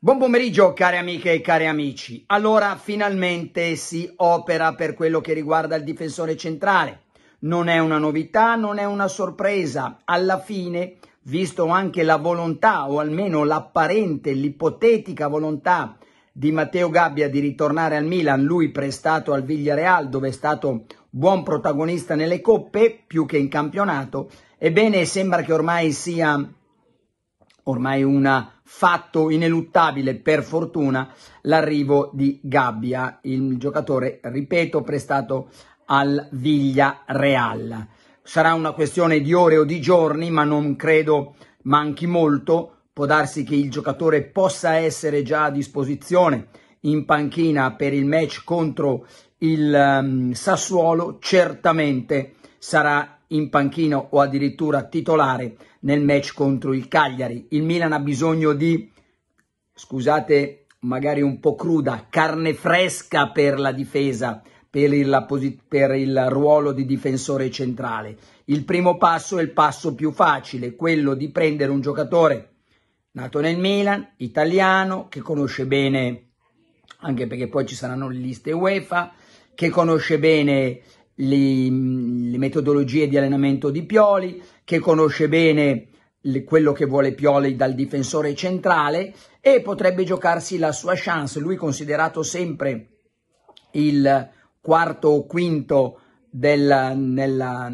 Buon pomeriggio cari amiche e cari amici. Allora finalmente si opera per quello che riguarda il difensore centrale. Non è una novità, non è una sorpresa. Alla fine, visto anche la volontà o almeno l'apparente, l'ipotetica volontà di Matteo Gabbia di ritornare al Milan, lui prestato al Villareal dove è stato buon protagonista nelle coppe più che in campionato, ebbene sembra che ormai sia ormai una fatto ineluttabile per fortuna l'arrivo di Gabbia, il giocatore, ripeto, prestato al Viglia Real. Sarà una questione di ore o di giorni, ma non credo manchi molto. Può darsi che il giocatore possa essere già a disposizione in panchina per il match contro il um, Sassuolo. Certamente sarà in panchina o addirittura titolare nel match contro il Cagliari. Il Milan ha bisogno di, scusate, magari un po' cruda, carne fresca per la difesa, per il, per il ruolo di difensore centrale. Il primo passo è il passo più facile, quello di prendere un giocatore nato nel Milan, italiano, che conosce bene, anche perché poi ci saranno le liste UEFA, che conosce bene le, le metodologie di allenamento di Pioli, che conosce bene le, quello che vuole Pioli dal difensore centrale e potrebbe giocarsi la sua chance. Lui considerato sempre il quarto o quinto del, nella,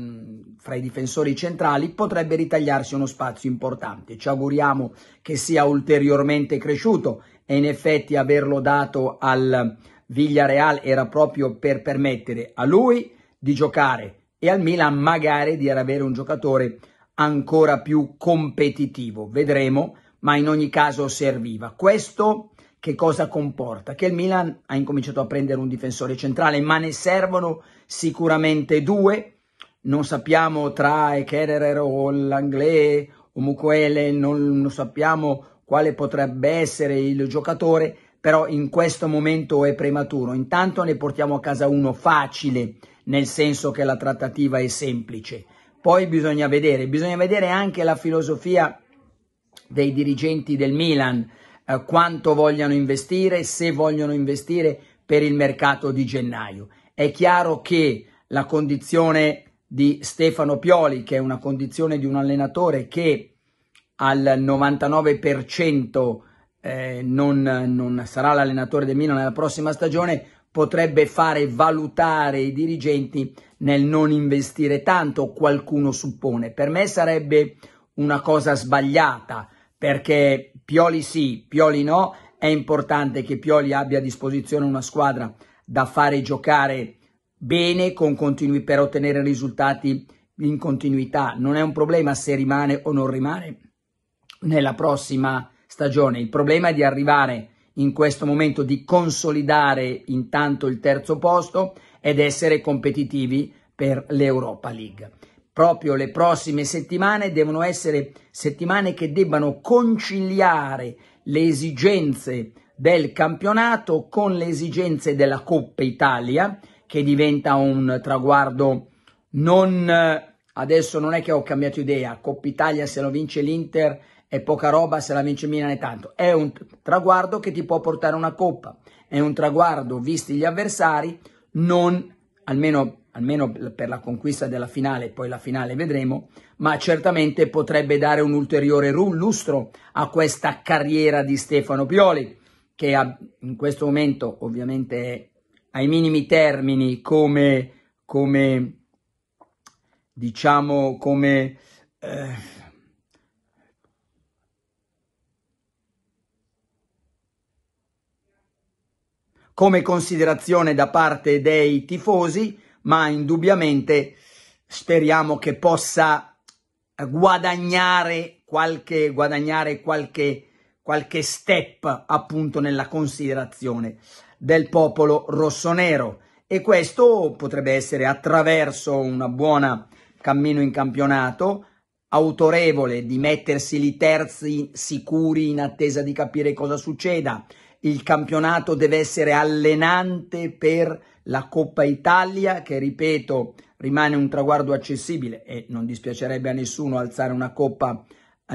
fra i difensori centrali potrebbe ritagliarsi uno spazio importante. Ci auguriamo che sia ulteriormente cresciuto e in effetti averlo dato al Villareal era proprio per permettere a lui di giocare e al Milan magari di avere un giocatore ancora più competitivo. Vedremo, ma in ogni caso serviva. Questo che cosa comporta? Che il Milan ha incominciato a prendere un difensore centrale, ma ne servono sicuramente due. Non sappiamo tra Ekerer o l'Anglais o Mukwele, non, non sappiamo quale potrebbe essere il giocatore, però in questo momento è prematuro. Intanto ne portiamo a casa uno facile, nel senso che la trattativa è semplice. Poi bisogna vedere, bisogna vedere anche la filosofia dei dirigenti del Milan, eh, quanto vogliano investire, se vogliono investire per il mercato di gennaio. È chiaro che la condizione di Stefano Pioli, che è una condizione di un allenatore che al 99% eh, non, non sarà l'allenatore del Milan nella prossima stagione, potrebbe fare valutare i dirigenti nel non investire tanto, qualcuno suppone. Per me sarebbe una cosa sbagliata, perché Pioli sì, Pioli no, è importante che Pioli abbia a disposizione una squadra da fare giocare bene continui, per ottenere risultati in continuità. Non è un problema se rimane o non rimane nella prossima stagione. Il problema è di arrivare in questo momento di consolidare intanto il terzo posto ed essere competitivi per l'Europa League. Proprio le prossime settimane devono essere settimane che debbano conciliare le esigenze del campionato con le esigenze della Coppa Italia, che diventa un traguardo non... Eh, adesso non è che ho cambiato idea, Coppa Italia se lo vince l'Inter è poca roba se la vince Milan è tanto, è un traguardo che ti può portare una coppa, è un traguardo, visti gli avversari, non, almeno, almeno per la conquista della finale, poi la finale vedremo, ma certamente potrebbe dare un ulteriore lustro a questa carriera di Stefano Pioli, che ha, in questo momento ovviamente è ai minimi termini come, come diciamo, come... Eh, come considerazione da parte dei tifosi, ma indubbiamente speriamo che possa guadagnare qualche, guadagnare qualche, qualche step appunto nella considerazione del popolo rossonero e questo potrebbe essere attraverso una buona cammino in campionato autorevole di mettersi lì terzi sicuri in attesa di capire cosa succeda il campionato deve essere allenante per la Coppa Italia, che ripeto rimane un traguardo accessibile e non dispiacerebbe a nessuno alzare una coppa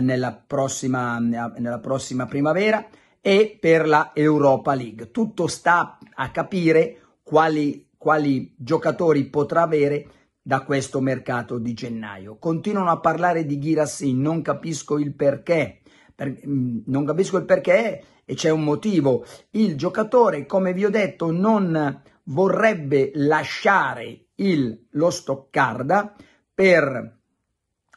nella prossima, nella prossima primavera, e per la Europa League. Tutto sta a capire quali, quali giocatori potrà avere da questo mercato di gennaio. Continuano a parlare di Ghirassi, non capisco il perché. Per, mm, non capisco il perché e c'è un motivo. Il giocatore, come vi ho detto, non vorrebbe lasciare il, lo Stoccarda per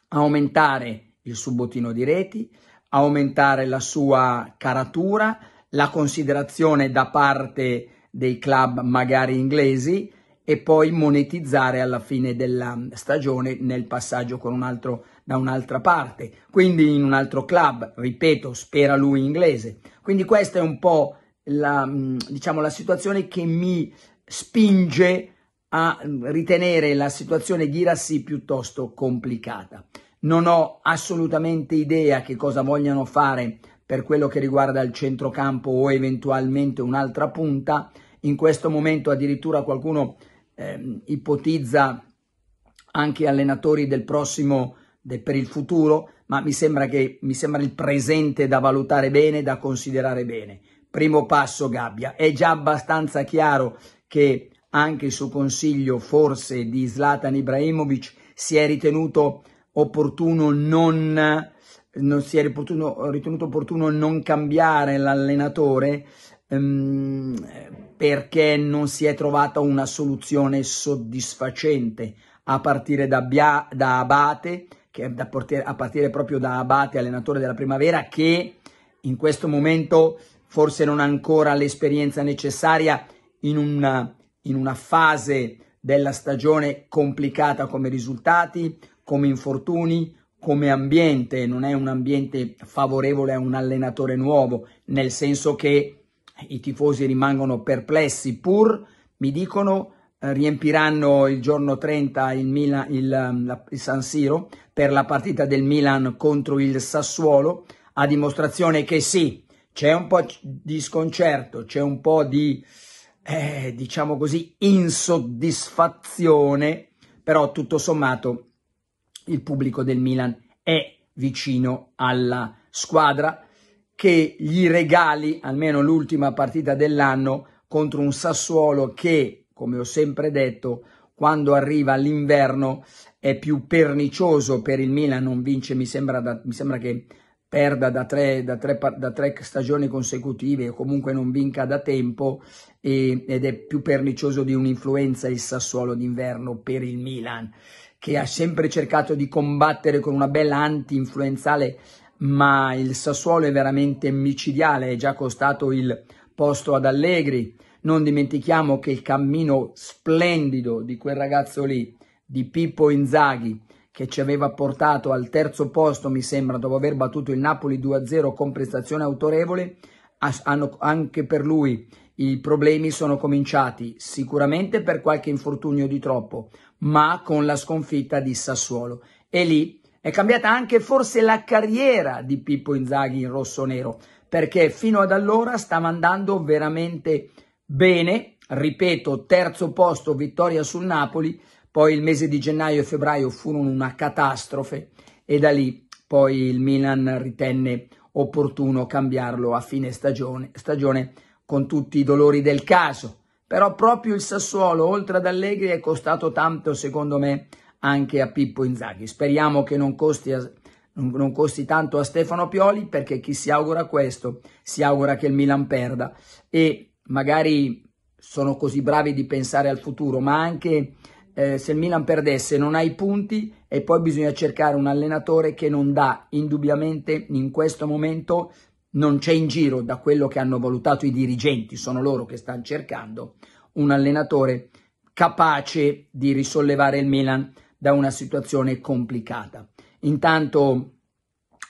aumentare il suo bottino di reti, aumentare la sua caratura, la considerazione da parte dei club magari inglesi, e poi monetizzare alla fine della stagione nel passaggio con un altro, da un'altra parte, quindi in un altro club, ripeto, spera lui inglese. Quindi questa è un po' la, mm, diciamo, la situazione che mi spinge a ritenere la situazione di Rassi piuttosto complicata. Non ho assolutamente idea che cosa vogliano fare per quello che riguarda il centrocampo o eventualmente un'altra punta. In questo momento addirittura qualcuno ehm, ipotizza anche allenatori del prossimo, de, per il futuro, ma mi sembra che mi sembra il presente da valutare bene, da considerare bene. Primo passo Gabbia, è già abbastanza chiaro che anche su consiglio forse di Zlatan Ibrahimovic si è ritenuto opportuno non non si è ritenuto opportuno non cambiare l'allenatore Ehm, perché non si è trovata una soluzione soddisfacente a partire da, Bia, da Abate, da portiere, a partire proprio da Abate, allenatore della primavera, che in questo momento forse non ha ancora l'esperienza necessaria in una, in una fase della stagione complicata come risultati, come infortuni, come ambiente, non è un ambiente favorevole a un allenatore nuovo, nel senso che i tifosi rimangono perplessi, pur mi dicono eh, riempiranno il giorno 30 il, Milan, il, ehm, il San Siro per la partita del Milan contro il Sassuolo, a dimostrazione che sì, c'è un po' di sconcerto, c'è un po' di, eh, diciamo così, insoddisfazione, però tutto sommato il pubblico del Milan è vicino alla squadra che gli regali almeno l'ultima partita dell'anno contro un Sassuolo che, come ho sempre detto, quando arriva l'inverno è più pernicioso per il Milan, non vince, mi sembra, da, mi sembra che perda da tre, da, tre, da tre, stagioni consecutive o comunque non vinca da tempo e, ed è più pernicioso di un'influenza il Sassuolo d'inverno per il Milan che ha sempre cercato di combattere con una bella anti-influenzale ma il Sassuolo è veramente micidiale, è già costato il posto ad Allegri. Non dimentichiamo che il cammino splendido di quel ragazzo lì, di Pippo Inzaghi, che ci aveva portato al terzo posto, mi sembra, dopo aver battuto il Napoli 2-0 con prestazione autorevole, hanno anche per lui i problemi sono cominciati sicuramente per qualche infortunio di troppo, ma con la sconfitta di Sassuolo. E lì è cambiata anche forse la carriera di Pippo Inzaghi in rosso-nero, perché fino ad allora stava andando veramente bene. Ripeto, terzo posto, vittoria sul Napoli, poi il mese di gennaio e febbraio furono una catastrofe e da lì poi il Milan ritenne opportuno cambiarlo a fine stagione, stagione con tutti i dolori del caso. Però proprio il Sassuolo, oltre ad Allegri, è costato tanto, secondo me, anche a Pippo Inzaghi. Speriamo che non costi, a, non costi, tanto a Stefano Pioli perché chi si augura questo si augura che il Milan perda e magari sono così bravi di pensare al futuro, ma anche eh, se il Milan perdesse non ha i punti e poi bisogna cercare un allenatore che non dà indubbiamente in questo momento non c'è in giro da quello che hanno valutato i dirigenti, sono loro che stanno cercando un allenatore capace di risollevare il Milan da una situazione complicata. Intanto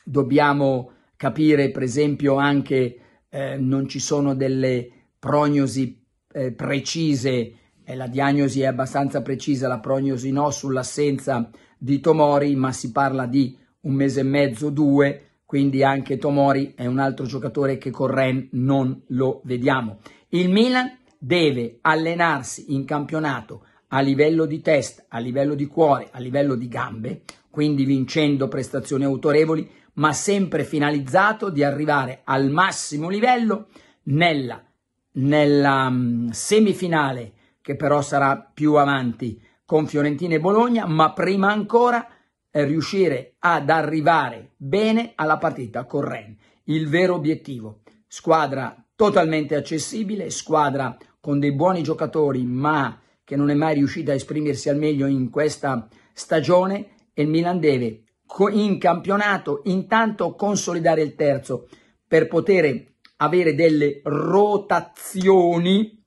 dobbiamo capire, per esempio, anche eh, non ci sono delle prognosi eh, precise, eh, la diagnosi è abbastanza precisa, la prognosi no, sull'assenza di Tomori, ma si parla di un mese e mezzo, due, quindi anche Tomori è un altro giocatore che con Ren non lo vediamo. Il Milan deve allenarsi in campionato a livello di testa, a livello di cuore, a livello di gambe, quindi vincendo prestazioni autorevoli, ma sempre finalizzato di arrivare al massimo livello nella, nella mm, semifinale, che però sarà più avanti con Fiorentina e Bologna, ma prima ancora eh, riuscire ad arrivare bene alla partita con Ren, il vero obiettivo. Squadra totalmente accessibile, squadra con dei buoni giocatori, ma che non è mai riuscita a esprimersi al meglio in questa stagione e il Milan deve in campionato intanto consolidare il terzo per poter avere delle rotazioni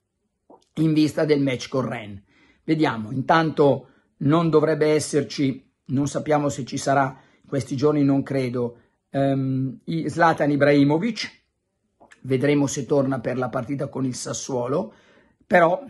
in vista del match con Ren. Vediamo, intanto non dovrebbe esserci, non sappiamo se ci sarà questi giorni, non credo, ehm, Zlatan Ibrahimovic, vedremo se torna per la partita con il Sassuolo, però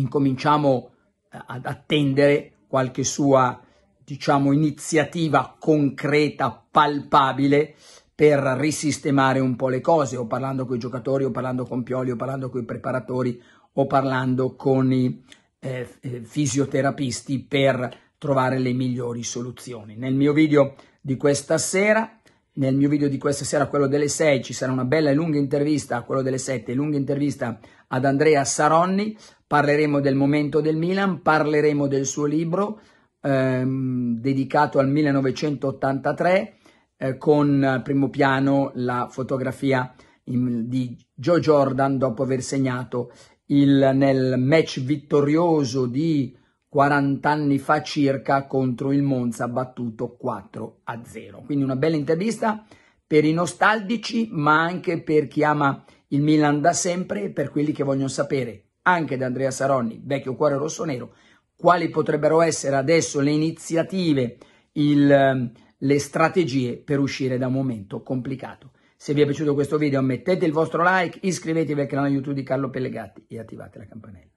incominciamo eh, ad attendere qualche sua, diciamo, iniziativa concreta, palpabile, per risistemare un po' le cose, o parlando con i giocatori, o parlando con Pioli, o parlando con i preparatori, o parlando con i eh, eh, fisioterapisti per trovare le migliori soluzioni. Nel mio video di questa sera, nel mio video di questa sera, quello delle 6, ci sarà una bella e lunga intervista, quello delle 7, lunga intervista ad Andrea Saronni, Parleremo del momento del Milan, parleremo del suo libro ehm, dedicato al 1983 eh, con eh, primo piano la fotografia in, di Joe Jordan dopo aver segnato il, nel match vittorioso di 40 anni fa circa contro il Monza battuto 4 a 0. Quindi una bella intervista per i nostalgici ma anche per chi ama il Milan da sempre e per quelli che vogliono sapere anche da Andrea Saronni, vecchio cuore rossonero, quali potrebbero essere adesso le iniziative, il, ehm, le strategie per uscire da un momento complicato. Se vi è piaciuto questo video mettete il vostro like, iscrivetevi al canale YouTube di Carlo Pellegatti e attivate la campanella.